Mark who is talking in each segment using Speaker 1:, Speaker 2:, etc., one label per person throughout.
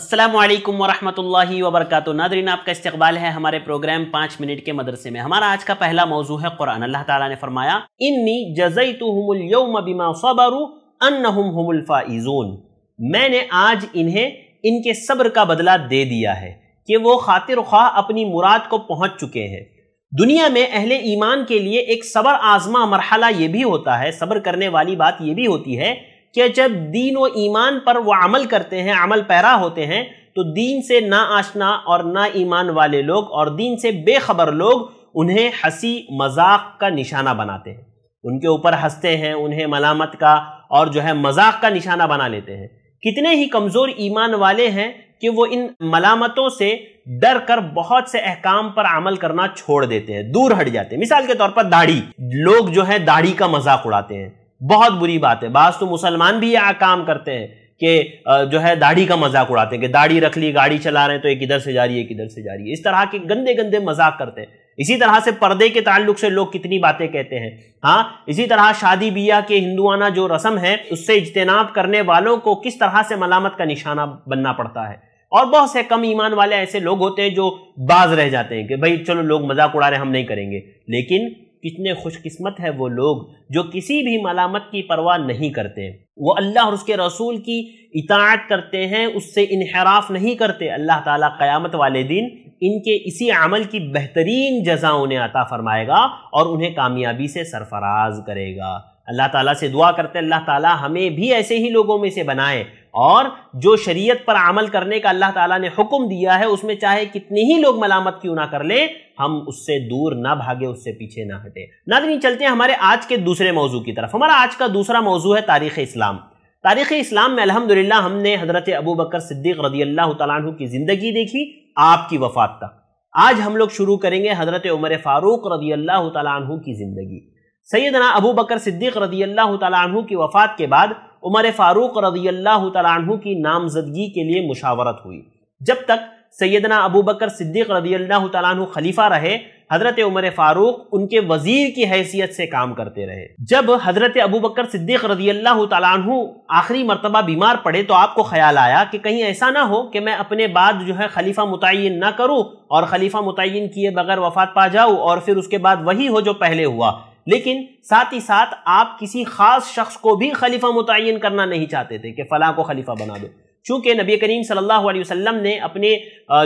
Speaker 1: असलम वरहमल वबरक नादरीन आपका इस्तकबाल है हमारे प्रोग्राम पाँच मिनट के मदरसे में हमारा आज का पहला मौजू है कुरान अल्लाह ताला ने फरमाया इन्नी जजई बिमा सबरू अनफाइजून मैंने आज इन्हें इनके सब्र का बदला दे दिया है कि वो खातिर खा अपनी मुराद को पहुँच चुके हैं दुनिया में अहल ईमान के लिए एक सब्र आजमा मरहला ये भी होता है सब्र करने वाली बात यह भी होती है कि जब दीन व ईमान पर वो अमल करते हैं अमल पैरा होते हैं तो दीन से ना आशना और ना ईमान वाले लोग और दीन से बेखबर लोग उन्हें हंसी मजाक का निशाना बनाते हैं उनके ऊपर हंसते हैं उन्हें मलामत का और जो है मजाक का निशाना बना लेते हैं कितने ही कमज़ोर ईमान वाले हैं कि वो इन मलामतों से डर कर बहुत से अहकाम पर अमल करना छोड़ देते हैं दूर हट जाते हैं मिसाल के तौर पर दाढ़ी लोग जो है दाढ़ी का मजाक उड़ाते हैं बहुत बुरी बात है बाज तो मुसलमान भी ये काम करते हैं कि जो है दाढ़ी का मजाक उड़ाते हैं कि दाढ़ी रख ली गाड़ी चला रहे हैं तो एक इधर से जा रही है एक इधर से जा रही है इस तरह के गंदे गंदे मजाक करते हैं इसी तरह से पर्दे के ताल्लुक से लोग कितनी बातें कहते हैं हाँ इसी तरह शादी बिया के हिंदुआना जो रस्म है उससे इजतनाब करने वालों को किस तरह से मलामत का निशाना बनना पड़ता है और बहुत से कम ईमान वाले ऐसे लोग होते हैं जो बाज रह जाते हैं कि भाई चलो लोग मजाक उड़ा रहे हम नहीं करेंगे लेकिन कितने खुशकिस्मत है वो लोग जो किसी भी मलामत की परवाह नहीं करते वो अल्लाह और उसके रसूल की इतात करते हैं उससे इनहराफ नहीं करते अल्लाह ताला क़यामत वाले दिन इनके इसी अमल की बेहतरीन जजा उन्हें अता फ़रमाएगा और उन्हें कामयाबी से सरफराज करेगा अल्लाह ताला से दुआ करते अल्लाह ताला हमें भी ऐसे ही लोगों में से बनाए और जो शरीयत पर अमल करने का अल्लाह ताला ने हुक्म दिया है उसमें चाहे कितनी ही लोग मलामत क्यों ना कर लें हम उससे दूर ना भागे उससे पीछे ना हटे नादनी चलते हैं हमारे आज के दूसरे मौजू की तरफ हमारा आज का दूसरा मौजू है तारीख़ इस्लाम तारीख़ इस्लाम में अलहमदिल्ला हमने हज़रत अबू बकर सिद्दीक़ रदी अल्लाह तु की ज़िंदगी देखी आपकी वफ़ात तक आज हम लोग शुरू करेंगे हज़रत उमर फ़ारूक रदी अल्लाह तु की ज़िंदगी सैदना अबू बकर सिद्दीक़ रदी अल्लाह तु की वफ़ात के बाद उमर फ़ारूक रजी अल्लाह तु की नामजदगी के लिए मुशावरत हुई जब तक सैदना अबू बकर सिद्दीक रजी अल्लाह तु खलीफा रहे हज़रत उमर फ़ारूक उनके वज़ीर की हैसियत से काम करते रहे जब हज़रत अबू बकर सिद्दीक रजी अल्लाह तु आखिरी मरतबा बीमार पड़े तो आपको ख्याल आया कि कहीं ऐसा ना हो कि मैं अपने बाद जो है खलीफा मुतिन ना करूँ और खलीफा मुतिन किए बगैर वफात पा जाऊँ और फिर उसके बाद वही हो जो पहले हुआ लेकिन साथ ही साथ आप किसी खास शख्स को भी खलीफा मुतन करना नहीं चाहते थे कि फला को खलीफा बना दो चूँकि नबी करीम सल्लल्लाहु अलैहि वसल्लम ने अपने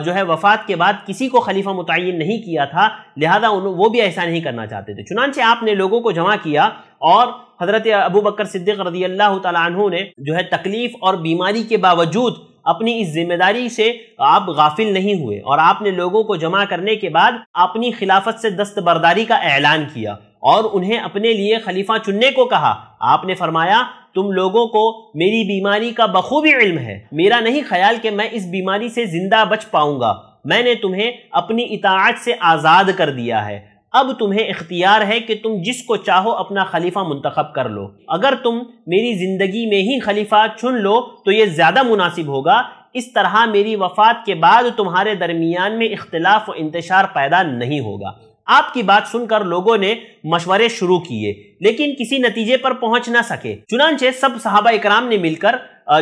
Speaker 1: जो है वफ़ात के बाद किसी को खलीफा मुतन नहीं किया था लिहाजा उन वो भी ऐसा नहीं करना चाहते थे चुनानचे आपने लोगों को जमा किया और हज़रत अबू बकर सिद्दीक रदी अल्लाह तु ने जो है तकलीफ़ और बीमारी के बावजूद अपनी इस जिम्मेदारी से आप गाफिल नहीं हुए और आपने लोगों को जमा करने के बाद अपनी खिलाफत से दस्तबरदारी का ऐलान किया और उन्हें अपने लिए खलीफा चुनने को कहा आपने फरमाया तुम लोगों को मेरी बीमारी का बखूबी इल्म है मेरा नहीं ख्याल कि मैं इस बीमारी से ज़िंदा बच पाऊंगा मैंने तुम्हें अपनी इताअत से आज़ाद कर दिया है अब तुम्हें इख्तियार है कि तुम जिसको चाहो अपना खलीफा मुंतखब कर लो अगर तुम मेरी ज़िंदगी में ही खलीफा चुन लो तो ये ज़्यादा मुनासिब होगा इस तरह मेरी वफात के बाद तुम्हारे दरमियान में इख्तलाफ व इंतशार पैदा नहीं होगा आपकी बात सुनकर लोगों ने मशवरे शुरू किए लेकिन किसी नतीजे पर पहुंच ना सके चुनाचे सब सहाबा इकराम ने मिलकर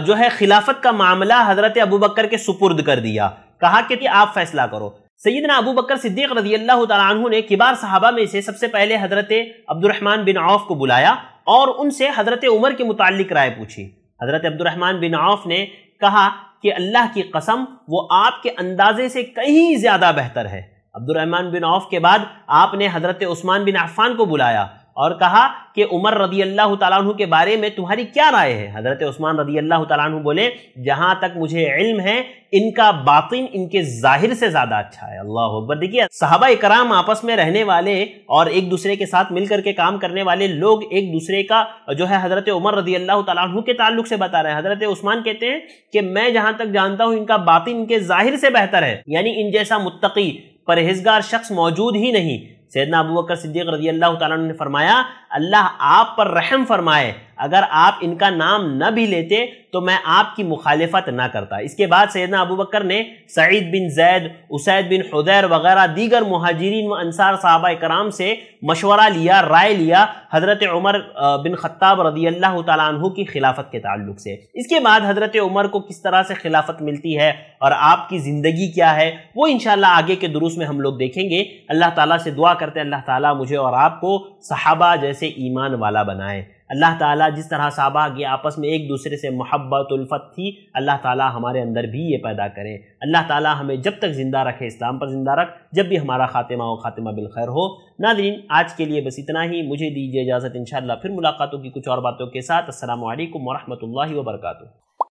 Speaker 1: जो है खिलाफत का मामला हजरत अबू बकर के सुपुर्द कर दिया कहा कि आप फैसला करो सैदना अबू बकर सिद्दीक रजी अल्लाह तु ने किबार साहबा में से सबसे पहले हजरत अब्दुलरहमान बिन औफ को बुलाया और उनसे हजरत उमर के मुतालिक राय पूछी हजरत अब्दुलरहमान बिन औफ ने कहा कि अल्लाह की कसम वो आपके अंदाजे से कहीं ज़्यादा बेहतर है अब्दुलरहमान बिन औफ के बाद आपने हज़रत उस्मान बिन अफ़ान को बुलाया और कहा कि उमर रदी अल्लाह तु के बारे में तुम्हारी क्या राय है हज़रत उस्मान रदी अल्लाह तु बोले जहां तक मुझे इल्म है इनका बातिन इनके जाहिर से ज़्यादा अच्छा है अल्लाह अकबर देखिए साहबा कराम आपस में रहने वाले और एक दूसरे के साथ मिलकर के काम करने वाले लोग एक दूसरे का जो है हज़रत उमर रदी अल्लाह तु के ताल्लुक से बता रहे हैं हज़रत उस्मान कहते हैं कि मैं जहां तक जानता हूँ इनका बातिन इनके जाहिर से बेहतर है यानी इन जैसा मुत्तकी परहेजगार शख्स मौजूद ही नहीं सैदना अबू बकर सिद्दीक रजी अल्लाह तुमने फरमाया अल्लाह आप पर रहम फरमाए अगर आप इनका नाम न भी लेते तो मैं आपकी मुखालफत ना करता इसके बाद सैदना अबू बकर ने सईद बिन जैद उसैद बिन हदैर वगैरह दीगर महाजरीन व अनसार साहबा कराम से मशवरा लिया राय लिया हज़रत उमर बिन खत्ताब रदी अल्लाह तु की खिलाफत के ताल्लुक से इसके बाद हज़रत उमर को किस तरह से खिलाफत मिलती है और आपकी ज़िंदगी क्या है वो इन आगे के दुरुस में हम लोग देखेंगे अल्लाह ताली से दुआ करते अल्लाह ताली मुझे और आपको सहाबा जैसे कैसे ईमान वाला बनाएं अल्लाह ताला जिस तरह साहबा के आपस में एक दूसरे से मोहब्बत उल्फत थी अल्लाह ताला हमारे अंदर भी ये पैदा करें अल्लाह ताला हमें जब तक ज़िंदा रखे इस्लाम पर ज़िंदा रख जब भी हमारा ख़ातिमा हो ख़ातिमा बिलखैर हो नादरीन आज के लिए बस इतना ही मुझे दीजिए इजाज़त इन फिर मुलाकातों की कुछ और बातों के साथ असल वरहमल वबरक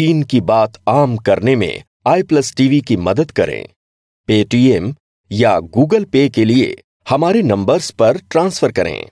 Speaker 1: दीन की बात आम करने में आई प्लस टीवी की मदद करें पेटीएम या गूगल पे के लिए हमारे नंबर्स पर ट्रांसफर करें